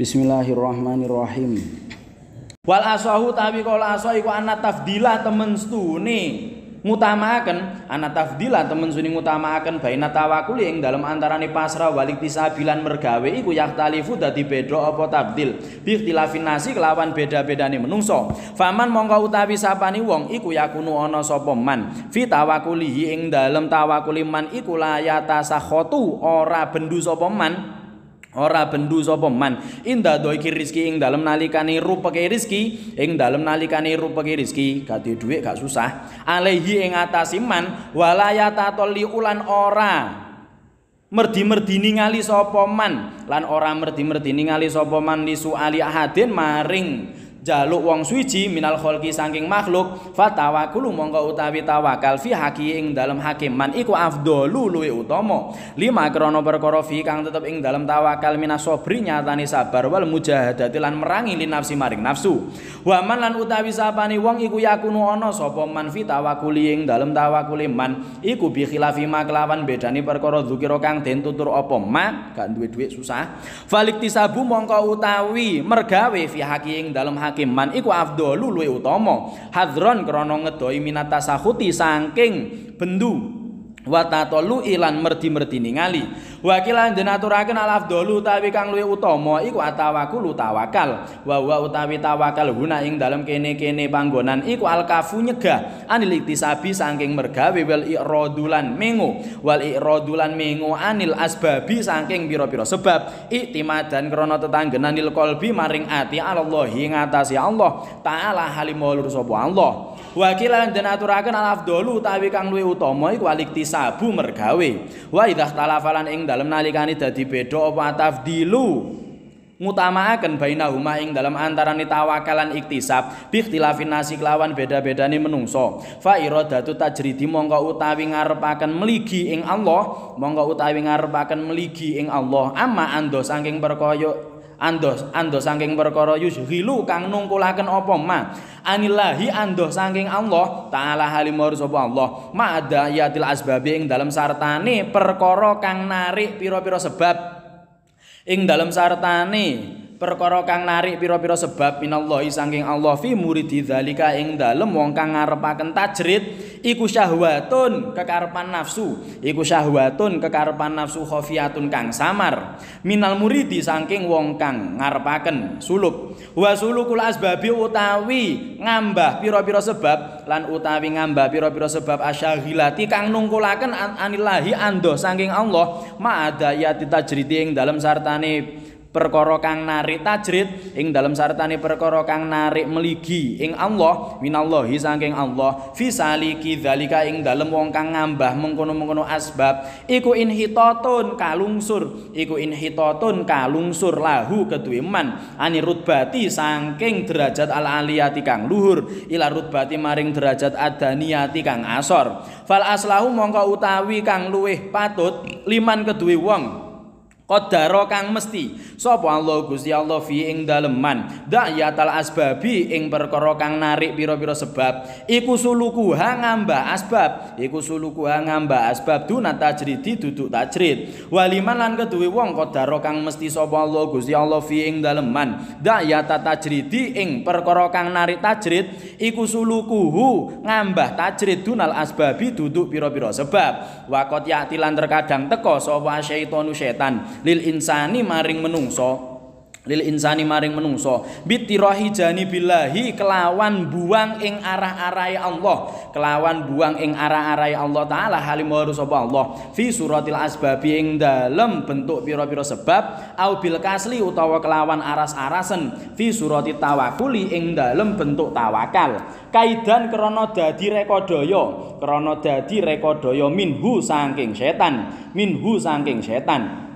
Bismillahirrahmanirrahim. Wal asahu tawi qala asahu iku anna tafdilah temen stune ngutamaaken ana tafdila temen suni ngutamaaken baina tawakkul ing dalam antarane pasrah walik tisabilan mergawe iku yahtalifu dadi beda apa tabdil bi ikhtilafin nasi kelawan beda-bedane menungso faman mongko utawi sapani wong iku yakunu ana sapa man fi tawakkulihi ing dalem tawakkuli man iku layata sakhotu ora bendu sapa man Ora bendu sapa man inda doiki rezeki ing dalem nalikane rupake rezeki ing dalem nalikane rupake rezeki gadhe dhuwit gak susah alaihi ing atase man walayata tolli ora merdi-merdini ngali sapa man lan ora merdi-merdini ngali sapa man li suali hadin maring jaluk wong suwiji minal kholqi saking makhluk fatawakulu mongko utawi tawakal fi hakiing dalem hakim man iku afdolu luwe utama lima krono perkara fi kang tetep ing dalem tawakal minas sobri nyatani sabar wal mujahadati lan merangi li nafsi maring nafsu wa man lan utawi sapani wong iku yakunu ana sapa man fi tawakuli ing dalem tawakuli man iku bi khilafi maklawan bedani perkara zikir kang den tutur apa ma gak duwe-duwe susah faliktisabu mongko utawi mergawe fi hakiing dalem hakim ngetokake man iku afdhalu utomo hadron krana ngedohi minata sahuti saking bendu wa tatallu ilan merdi-merdi ningali wakila denaturaken alafdalu utawi kang luwih utama iku atawakul tawakal wa wa utawi tawakal guna ing dalem kene-kene panggonan iku alkafu nyegah anil iktisabi saking mergawe wal iradulan mengo wal iradulan mengo anil asbabi saking pira-pira sebab iktimadan krana tetanggenan nil kolbi maring ati Allah ing ngatasi Allah taala halimul sapa Allah Wakil lan den aturaken alaf dolu utawi kang luwe utama iku walik tisabu mergawe. Wa idza talafalan ing dalem nalikane dadi beda apa atafdilu. Ngutamaaken baina huma ing dalem antaraning tawakalan iktisab bi ikhtilafin nasi kelawan beda-bedane menungso. Fa iradatu tajridi mongko utawi ngarepaken meligi ing Allah, mongko utawi ngarepaken meligi ing Allah amma ando saking perkoyo andos andos saking perkara yuzhilu kang nungkulaken apa ma anilahi andos saking Allah taala halim wa Allah ma ada yatil asbabi ing dalam sartane perkara kang narik pira-pira sebab ing dalam sartane perkara kang narik pira-pira sebab minallahi sangking Allah fi muridi dzalika ing dalem wong kang ngarepaken tajrid iku syahwatun kekarepan nafsu iku syahwatun kekarepan nafsu khafiyatun kang samar minal muridi sangking wong kang ngarepaken suluk wa sulukul asbabi utawi ngambah pira-pira sebab lan utawi ngambah pira-pira sebab asyahilati kang nungkulaken anilahi ando sangking Allah ma'adayati tajridi ing dalem sartane perkara kang narik tajrid ing dalam sartane perkara kang narik meligi ing Allah minallahi saking Allah fisaliki saliki zalika ing dalam wong kang ngambah mengkono-mengkono asbab iku inhitatun kalungsur iku inhitatun kalungsur lahu kedue man ani rutbati saking derajat al aliyati kang luhur ila rutbati maring derajat adaniyati kang asor fal aslahu mongko utawi kang luweh patut liman kedue wong qadara kang mesti sapa Allah Gusti Allah fi ing daleman dayatal asbabi ing perkara kang narik pira-pira sebab iku sulukuha ngambah asbab iku sulukuha ngambah asbab duna tajridi duduk tajrid waliman lan keduwe wong qadara kang mesti sapa Allah Gusti Allah fi ing daleman dayata tajridi ing perkara kang narik tajrid iku hu ngambah tajrid dunal asbabi duduk pira-pira sebab wakot yakti lan terkadang teko sapa syaitonu setan lil insani maring menungso lil insani maring menungso bitirahi jani billahi kelawan buang ing arah arai Allah kelawan buang ing arah arai Allah taala halim harus apa Allah fi suratil asbabi ing dalem bentuk pira-pira sebab au bil kasli utawa kelawan aras-arasen fi surati tawakuli ing dalem bentuk tawakal kaidan krana dadi rekodaya krana dadi rekodaya minhu sangking setan minhu sangking setan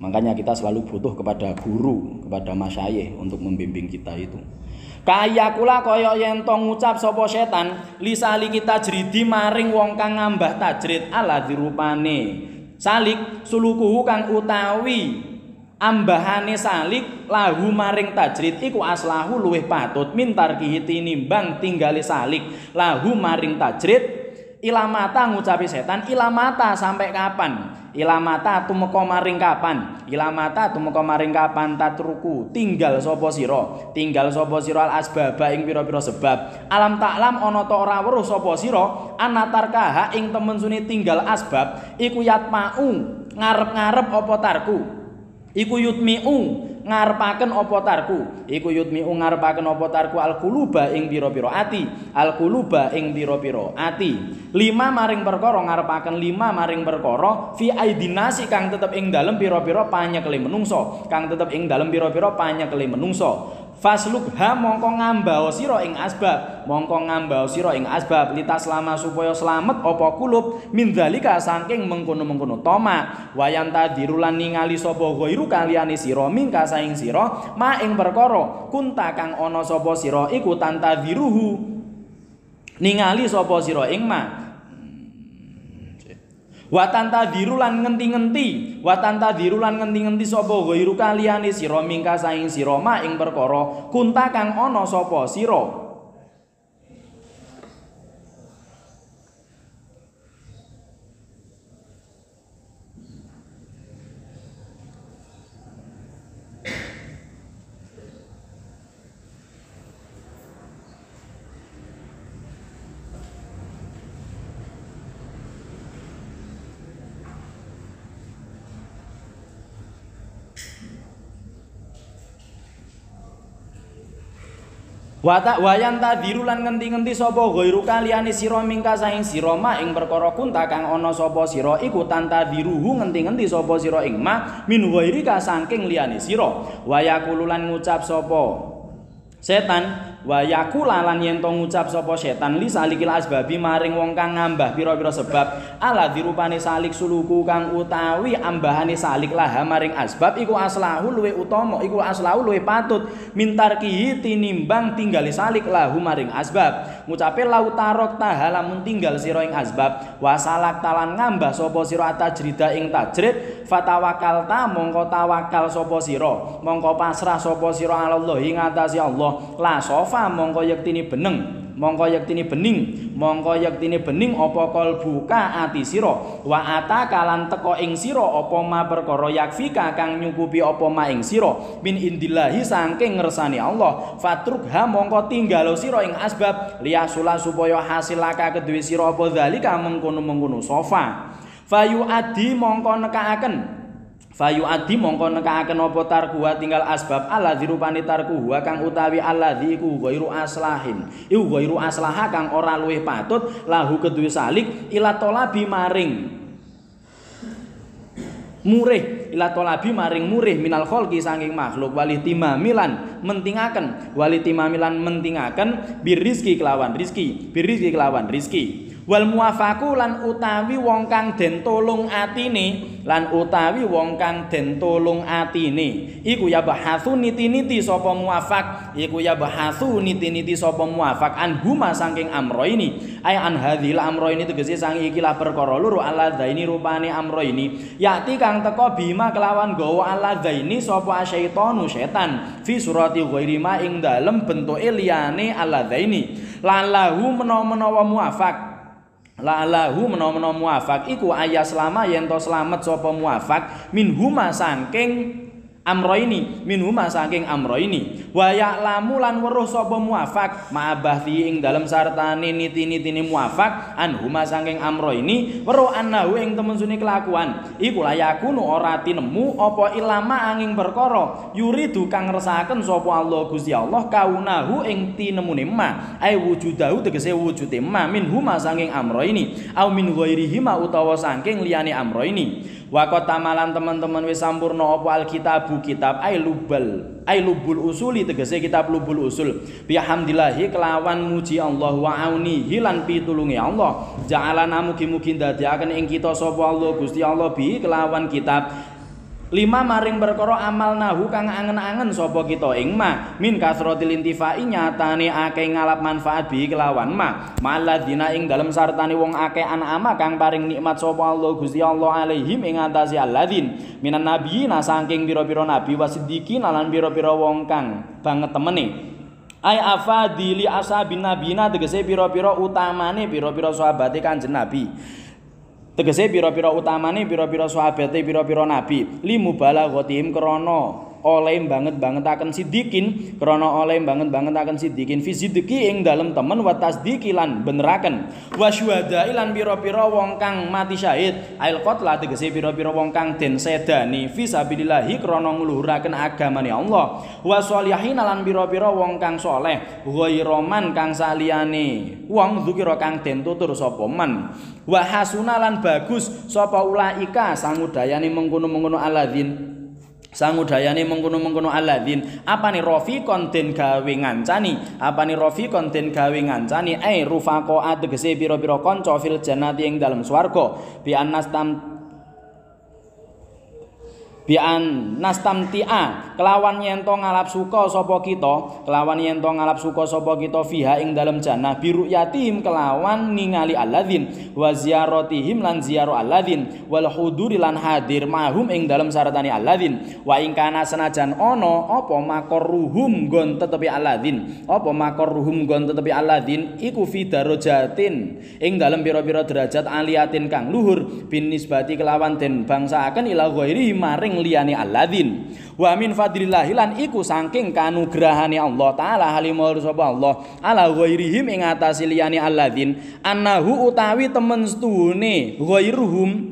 Makanya kita selalu butuh kepada guru, kepada masyayih untuk membimbing kita itu. Kaya kula kaya yen tong ngucap sapa setan, lisali kita jridi maring wong kang ngambah tajrid ala dirupane. Salik sulukuhu kang utawi ambahane salik lahu maring tajrid iku aslahu luwih patut mintar kihiti nimbang tinggali salik lahu maring tajrid Ilamata ngucapi setan, ilamata sampai kapan? Ilamata tumeka maring kapan? Ilamata tumeka maring kapan tatruku? Tinggal sapa sira? Tinggal sapa sira al asbaba ing pira-pira sebab. Alam taklam ana ta ora weruh sapa sira anatarkaha ing temen sune tinggal asbab iku yatmau ngarep-ngarep apa tarku. Iku yutmiu ngarepaken apa tarku iku yudmiu ngarepaken apa tarku alquluba ing pira-pira ati alquluba ing pira-pira ati lima maring perkara ngarepaken lima maring perkara fi aidinasi kang tetep ing dalem pira-pira panyekle menungso kang tetep ing dalem pira-pira panyekle menungso fasluk ha mongko ngambao sira ing asbab mongko ngambao sira ing asbab lita selama supaya selamet apa kulub min dzalika saking mengkono-mengkono toma wayan tadiru lan ningali sapa ghairu kaliyane sira mingka sira ma ing perkara kunta kang ana sapa sira iku tanta diruhu ningali sapa sira ing ma Watan tadiru lan ngenti-ngenti, watan tadiru lan ngenti-ngenti sapa ghairu kaliyane sira mingka saing sira ma ing perkara kunta kang ana sapa sira. Watak wayan tadiru dirulan ngenti-ngenti sapa ghairu kaliyane sira mingka saing sira ma ing perkara kunta kang ana sapa sira iku diruhu ngenti-ngenti sapa sira ing ma min ghairi ka saking liyane sira. Wayakulu ngucap sapa setan wa yakula lan yen to ngucap sapa setan li salikil asbabi maring wong kang ngambah pira-pira sebab ala dirupane salik suluku kang utawi ambahane salik laha maring asbab iku aslahu luwe utama iku aslahu luwe patut mintar kihi tinimbang tinggali salik lahu maring asbab ngucape lau tarok taha lamun tinggal sira ing asbab wasalak talan ngambah sapa sira tajrida ing tajrid fatawakal ta mongko tawakal sapa sira mongko pasrah sapa sira Allah ing atase Allah la sof kofa mongko yektini beneng mongko yektini bening mongko yektini bening apa kol buka ati siro wa ata kalan teko ing siro apa ma perkara yakfika kang nyukupi apa ma ing siro min indilahi sangking ngersani Allah fatruk mongko tinggalo siro ing asbab liya sulah supaya hasilaka kedui siro apa dhalika mengkono mengkono sofa Fayu adi mongko nekaaken Fayu adi mongko akan apa tarkuha tinggal asbab alladzi rupane tarkuha kang utawi Allah diiku ghairu aslahin. iu ghairu aslaha kang ora luwih patut lahu kedue salik ila talabi maring murih ila talabi maring murih minal kholki sanging makhluk wali timamilan mentingaken wali timamilan mentingaken birrizki kelawan rizki birrizki kelawan rizki wal muwafaku lan utawi wong kang den tolong atine lan utawi wong kang den tolong atine iku ya bahasu niti-niti sapa muafak iku ya bahasu niti-niti sapa an huma saking amro ini ay an hadhil amro ini tegese sang iki lah perkara loro ini rupane amro ini yakti kang teko bima kelawan gawa ini sapa asyaitonu setan fi surati ghairi ma ing dalem bentuke liyane alladzaini lan lahu menawa-menawa muafak La'lahu menawa-menawa muafak iku ayah selama yen to slamet sapa muafak min huma saking Amro ini minhuma saking amro ini ya'lamu lan weruh sapa muafak ma'abahti ing dalem sartane niti-nitine muafak anhuma saking ini weruh anahu ing temen suni kelakuan iku nu ora tinemu opo ilama angin perkara yuridu kang resaken sapa Allah Gusti Allah kaunahu ing tinemune ma ay wujudahu tegese wujud ma minhuma saking ini au min ghairihi ma utawa saking liani amro ini wakotamalan teman-teman wis sampurna alkitabu kitab ing kitab Ailubal lubul usuli tegese kitab Lubul usul bihamdillahi kelawan muji Allah wa auni hilan pitulunge Allah ja'alana mugi-mugi akan ing kita sapa Allah Gusti Allah bi kelawan kitab lima maring perkara amal nahu kang angen-angen sapa kita ing ma min kasrotil intifai nyatane akeh ngalap manfaat bi kelawan ma maladina ing dalem sartani wong akeh an ama kang paring nikmat sapa Allah Gusti Allah alaihi ing atase aladin minan nabiyina saking pira-pira nabi wasiddiqin lan pira-pira wong kang banget temene Ay afadili ashabin nabina tegese pira-pira utamane pira-pira sahabate kanjen nabi. tegese pira-pira utamane pira-pira sahabate pira-pira nabi li mubalaghotihim krana oleh banget banget akan sidikin krono oleh banget banget akan sidikin fizidiki ing dalam temen watas dikilan beneraken wasyuada ilan piro piro wong kang mati syahid ail kotla tegesi piro piro wong kang den sedani visabilillahi krono ngluhuraken agamani Allah wasoliyahin lan piro piro wong kang soleh woi roman kang saliani wong zukiro kang den tutur sopoman wahasuna lan bagus sopa ulaika sangudayani mengkuno mengkuno aladin sangudayane mengkono-mengkono aladin apa nih rofi konten gawe ngancani apa nih rofi konten gawe ngancani eh rufaqo ategese pira biro biro fil jannati ing dalem swarga bi annastam bi'an nastamti'a kelawan yento ngalap suka sopo kita kelawan yento ngalap suka sopo kita fiha ing dalam jannah yatim kelawan ningali aladin waziarotihim lan ziaro aladin wal huduri lan hadir mahum ing dalam syaratane aladin wa ing kana senajan ono opo makor ruhum gon tetepi aladin opo makor ruhum gon tetepi aladin iku fidaro jatin ing dalam biro-biro derajat aliatin kang luhur bin nisbati kelawan den bangsa akan ilah ghairi maring liyane alladzin. Wa min fadlillah lan iku saking kanugrahane Allah taala halimur sapa Allah ala ghairihim ing atase liyane alladzin annahu utawi temen setuhune ghairuhum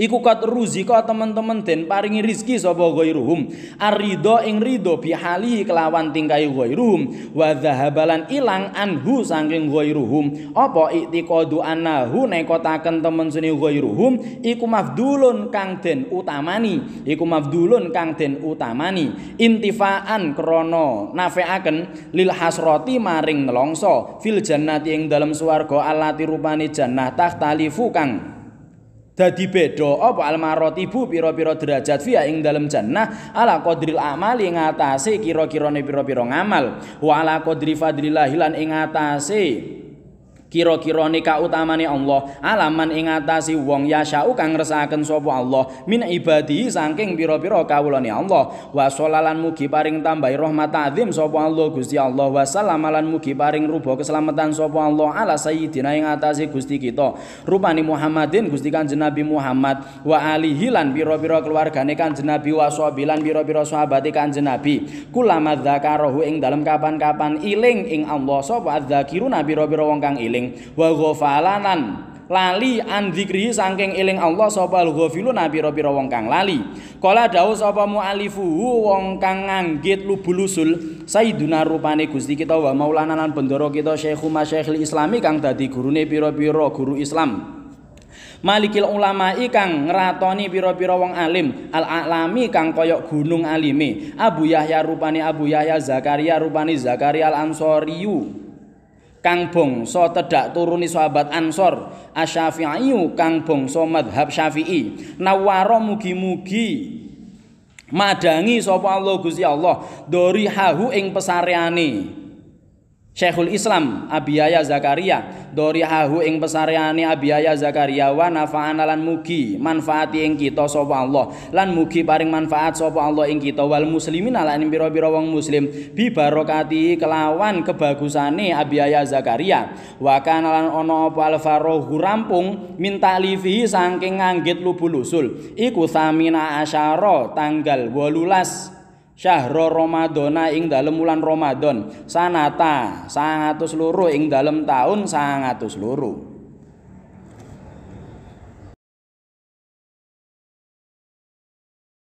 Iku kat ruzi kok teman-teman den paringi rizki sapa ghairuhum. Arido ing rido bihali kelawan tingkai ghairuhum wa dhahabalan ilang anhu saking ghairuhum. Apa iktiqadu annahu nekotaken temen seni ghairuhum iku mafdulun kang den utamani. Iku mafdulun kang den utamani. Intifaan krana nafeaken lil hasrati maring nelongso fil jannati ing dalam swarga allati rupane jannah tahtalifu kang dadi beda apa ibu pira-pira derajat via ya ing dalam jannah ala qadril amali ngatasi kira-kirane pira-pira ngamal wa ala qadri fadlillah lan ing Kira-kira nika utamane Allah alaman ing wong wong yasya'u kang ngersakaken sapa Allah min ibadi saking biro-biro pira kawulane Allah wa solalan mugi paring tambahi rahmat azim sapa Allah Gusti Allah wa salamalan mugi paring ruba keselamatan sapa Allah ala sayyidina ing atasi Gusti kita rupane Muhammadin Gusti Kanjeng Nabi Muhammad wa ali hilan biro-biro keluargane Kanjeng jenabi. wa sahabilan biro-biro sahabate Kanjeng Nabi kulama ing dalam kapan-kapan iling ing Allah sapa dzakiruna pira-pira wong kang iling eling wa ghafalanan lali an dzikri saking eling Allah sapa al ghafilu pira-pira wong kang lali kala daus sapa mu'alifu wong kang nganggit lubulusul sayyiduna rupane Gusti kita wa maulana lan bendoro kita syekhu masyekhil islami kang dadi gurune pira-pira guru islam Malikil ulama ikang ngratoni pira-pira wong alim al alami kang koyok gunung alime Abu Yahya rupane Abu Yahya Zakaria rupane Zakaria al Ansoriyu kang bangsa tedak turuni sahabat Ansor Asy-Syafi'i kang bangsa madhab Syafi'i nawara mugi-mugi madangi sapa Allah Gusti Allah dori hahu ing pesareane Syekhul Islam Abiyaya Zakaria Doriahahu ing pesaryani Abiyaya Zakaria wa nafa'ana lan mugi manfaati ing kita sapa Allah lan mugi paring manfaat sapa Allah ing kita wal muslimin ala ing pira-pira wong muslim bi barokati kelawan kebagusane Abiyaya Zakaria wa kana lan ana apa al rampung minta livi saking nganggit lubu lusul iku samina asyara tanggal 18 syahro romadona ing dalem wulan Ramadan sanata sangatus luruh ing dalem taun sangatus luruh